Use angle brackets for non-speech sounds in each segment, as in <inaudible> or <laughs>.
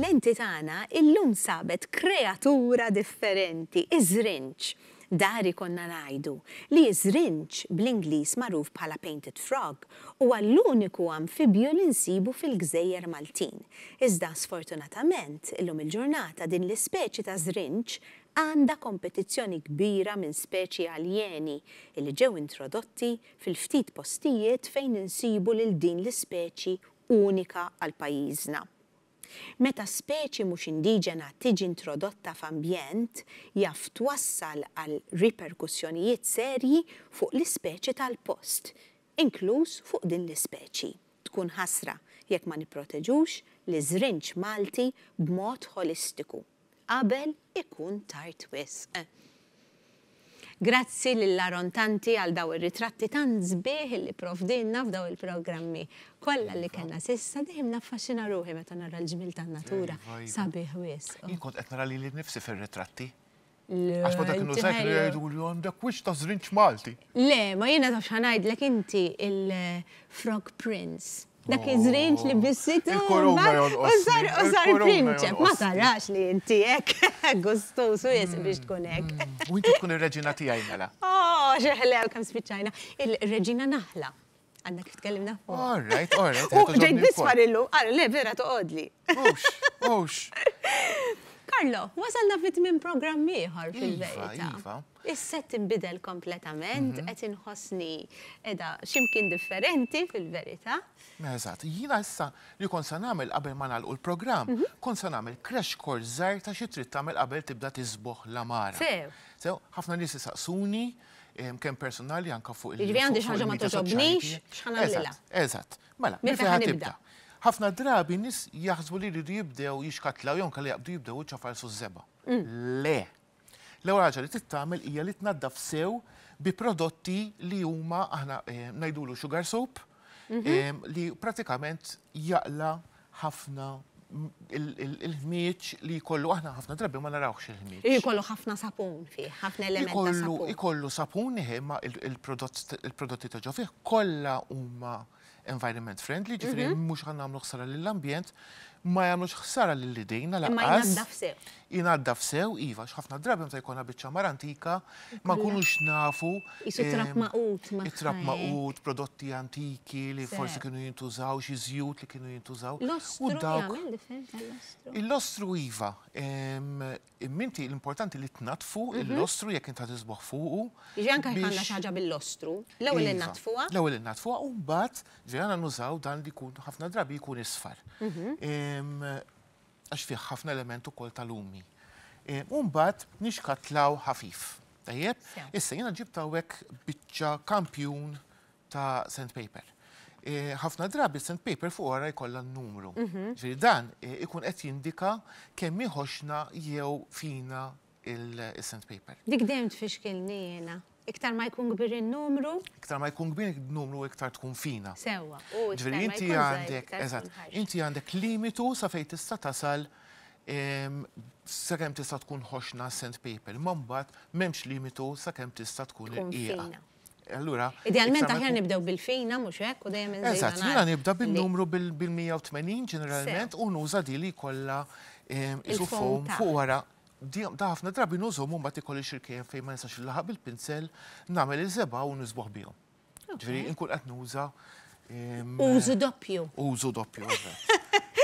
il-menti tagħna illum sabet kreatura differenti, iżrinċ. Dari konna najdu li iżrinċ bl-Ingliż magħruf bħala painted frog huwa l-uniku amfibju li nsibu fil-Gżejjer Maltin. Iżda sfortunatament illum il-ġurnata din l-ispeċi ta' żrinċ għanda kompetizzjoni kbira minn speċi aljeni li ġew introdotti fil-ftit postijiet fejn insibu lil din l-ispeċi unika għal pajjiżna. Meta speċi mhux indiġena tiġi introdotta f'ambjent jaf twassal għal riperkussjonijiet serji fuq l-ispeċi tal-post, inkluż fuq din l-ispeċi. Tkun ħasra jekk ma niproteġux l żrinċ Malti b'mod holistiku. Qabel ikun tard wisq. Grazzi lill-arontanti għal daw ir-ritratti tant zbieħ li provdinna f'daw il-programmi. Kolla li kena sissa dejjem naffaxxina ruħi meta nara l-ġmil tan-natura. Eh, sabiħ wies. Inkont qed nara lili nnifsi fir-ritratti. Għax ma dak nużek li jgħidu li għandek wix ta' zrinċ Malti. Le, ma jiena tafx ħanajd l inti il-Frog eh, Prince dak iż żrieġ li oh. bissitu. Użar użar prinċep, ma tarax li inti hekk <laughs> gustus u jes biex mm. tkun hekk. Mm. U inti tkun ir-reġina tiegħi mela. <laughs> Oh, xeħlew kemm spiċċajna. Il-reġina naħla. Għandna kif tkellimna fuq. All right, all right. Oh, ġejt nisfar illu, għarru le vera toqodli. Ux, ux. <laughs> Karlo, wasalna fit-min program ieħor iva, fil-verità. Iva. Is-set imbidel kompletament, mhm. qed inħossni edha ximkien differenti fil-verità. Mela, eżatt, jiena issa li kon sa nagħmel qabel ma nagħlqu l-programm, mhm. kon sa nagħmel crash course żgħar ta' xi trid tagħmel qabel tibda tisboħ la mara. Sew. Sew, ħafna nies isaqsuni kemm personali anka fuq il-. Jiġri għandi xi ħaġa ma toġobnix, x'ħanamlilha. Eżatt, mela, minn tibda ħafna drabi nis jaħsbu li rridu jibdew jixkatlaw jew kalli jabdu jibdew ċafar su zeba. Mm. Le. L-ewwel ħaġa li tittamel hija li tnaddaf sew bi prodotti li huma aħna eh, ngħidulu sugar soap mhm. eh, li pratikament jaqla ħafna il-ħmieċ li jkollu aħna ħafna drabi ma narawx il-ħmieċ. Jkollu ħafna sapun fi, ħafna elementa sapun. sapun eh, ma il-prodotti ta' ġofih kollha huma environment friendly, ġifri mux mhm. għanna għamlu xsara l-ambjent, ma jagħmlux ħsara lil lidejna laqas. Ma jnaddaf sew. Jnaddaf iva, x'ħafna drabi meta jkollna biċċa antika ma nkunux nafu. Isu trab maqut ma. prodotti antiki li forsi kienu jintużaw, xi żjut li kienu jintużaw. U dawk. Il-lostru iva, imminti l-importanti li tnatfu mhm. il-lostru jekk inta tisboħ fuqu. Ġanka jħanna xaġa bil-lostru. L-ewwel iva, innatfuha. L-ewwel innatfuha u mbagħad ġejna nużaw dan li jkun ħafna drabi jkun isfar. Mhm għax fih ħafna element ukoll tal-ummi. Umbat nixkatlaw ħafif. Tajjeb, issa jena ġib tawek bicċa kampjun ta' sandpaper. E, ħafna drabi sandpaper fuq għara jkollha numru. Mhm. Ġviri dan e, ikun qed jindika kemm iħoxna jew fina il-sandpaper. Dik dejjem tfixkilni jena. Iktar ma jkun gbir il-numru? Iktar ma jkun gbir il-numru, iktar tkun fina. Sewa. Ġveri, inti għandek, eżat, inti għandek limitu sa fej tista tasal sakemm tista tkun ħoxna sent paper, Mombat, memx m'hemmx limitu sakemm tista tkun il ija Allura. Idealment aħjar nibdew bil-fina, mhux hekk, u dejjem inżel. Ezzat, jiena nibda bil numru bil-180 ġeneralment u nuża di li kolla isu fuq wara da drabi nużom un bat ikolli xirkejn fejn ma nistax il-laħab il-pinsel nagħmel il zeba u nisboħ bijom. Ġveri, nkun qed nuża. Ehm, Użu doppju. Użu doppju. <laughs>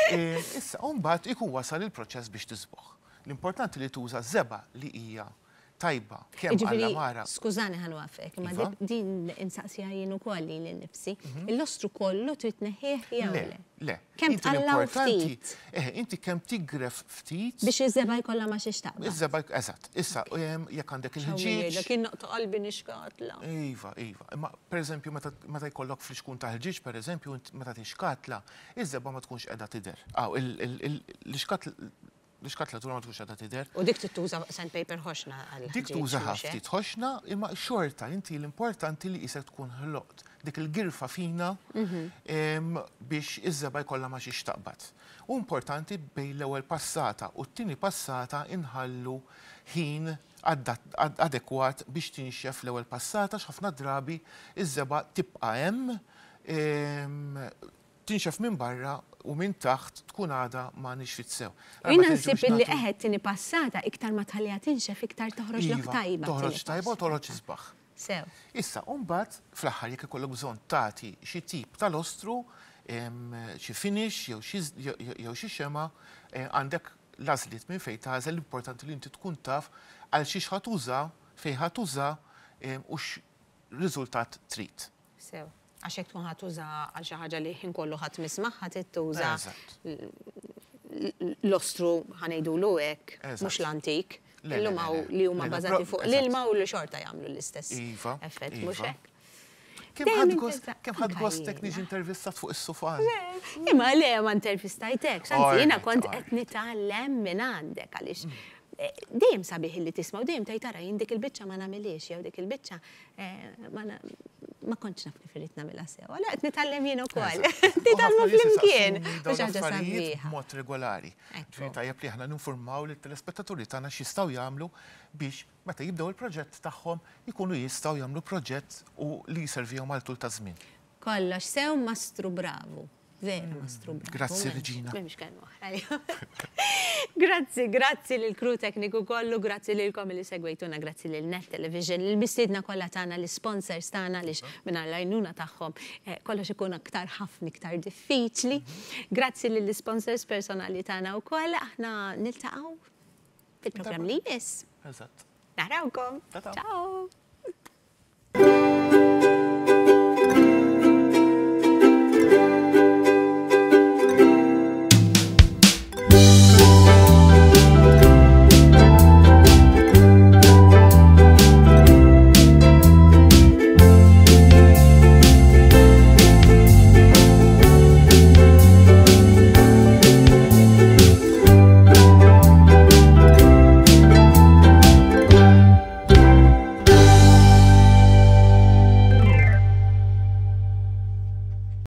E, issa, un bat ikun wasal il-proċess biex tisboħ. L-importanti li tuża zeba li hija tajba. Ġifiri, skużani ħanwafek, ma iva? din insaqsija jien u kolli l-nifsi. Mhm. Il-lostru kollu tritneħieħ jgħu. Le, Kem tqallaw ftit. Eh, inti kem tigref ftit. Biex iż-żebaj kollha ma xiex taqbad. Iż-żebaj, eżatt. Issa, jekk għandek il-ħġieġ. Kien noqta qalbi nixkatla. Iva, iva. Ma pereżempju meta jkollok fl-xkun ta' ħġieġ, pereżempju, meta tixkatla, iż-żeba ma tkunx qiegħda tidher. Aw, l-ixkatla biex katlatura ma tkunx ta' tidher. U dik tittuża sandpaper ħoxna għal. Dik tuża ħafti ħoxna imma xorta inti l-importanti li jisek tkun ħlot. dik il-girfa fina biex iż-żaba jkollha ma xi xtaqbad. U importanti bejn l-ewwel passata u t-tieni passata inħallu ħin adekwat biex tinxef l-ewwel passata x'ħafna drabi iż-żeba tibqa' hemm tinxaf minn barra u minn taħt tkun għada ma nix fitsew. Jina nsib li eħed tini passata iktar ma tħallija tinxaf iktar toħroġ l iva, tajba. Toħroġ tajba u toħroġ izbaħ. Sew. Issa, umbat fl-axħar jek ikollok bżon tati xi tip tal-ostru, xi finish jew xi xema eh, għandek lazlit minn fejn tażel l-importanti li inti tkun taf għal xie ħatuża fejn ħatuża u x-riżultat trid. Sew għaxek tkun ħatuża għal xi ħaġa li ħin kollu ħadd mismaħ ħadd l-ostru l hekk mhux l-antik. Illum li huma bażati fuq l-ilma u l-xorta jagħmlu l-istess. Iva, effett mhux iva. hekk. Kem ħad għostek niġi intervistat fuq il-sofan? Imma le, ma intervistajtek, xanzi, jina kont qed nitgħallem minn għandek għaliex. Eh, dejjem sabiħ li tisma' u dejjem tajtara jindik il-biċċa ma nagħmilix jew dik il-biċċa eh, ma kontx naf kif irrid nagħmilha sew. Għala qed nitgħallem jien ukoll. Titgħallmu <laughs> flimkien. Mhux ħaġa sabiħa. Mod regolari. Ġifieri tajjeb li aħna ninformaw lit telespettaturi tagħna x'jistgħu jagħmlu biex meta jibdew il-proġett taħħom jikunu jistaw jamlu proġett u li jservihom għal tul ta' żmien. Kollox sew mastru bravu. Vero, mastru bravu. Grazie, Regina. Memx kelma <laughs> Grazzi, grazzi l-kru tekniku kollu, grazzi l-kom li segwejtuna, grazzi l-net television, l-mistidna kolla tana, l-sponsors tana, lix mhm. minna l ajnuna taħħom, eh, kollox ikun aktar ħafni, aktar diffiċli. Mhm. Grazzi l-sponsors personali tana u koll, aħna niltaqaw fil-program li jess. Eżatt. Narawkom. Ciao.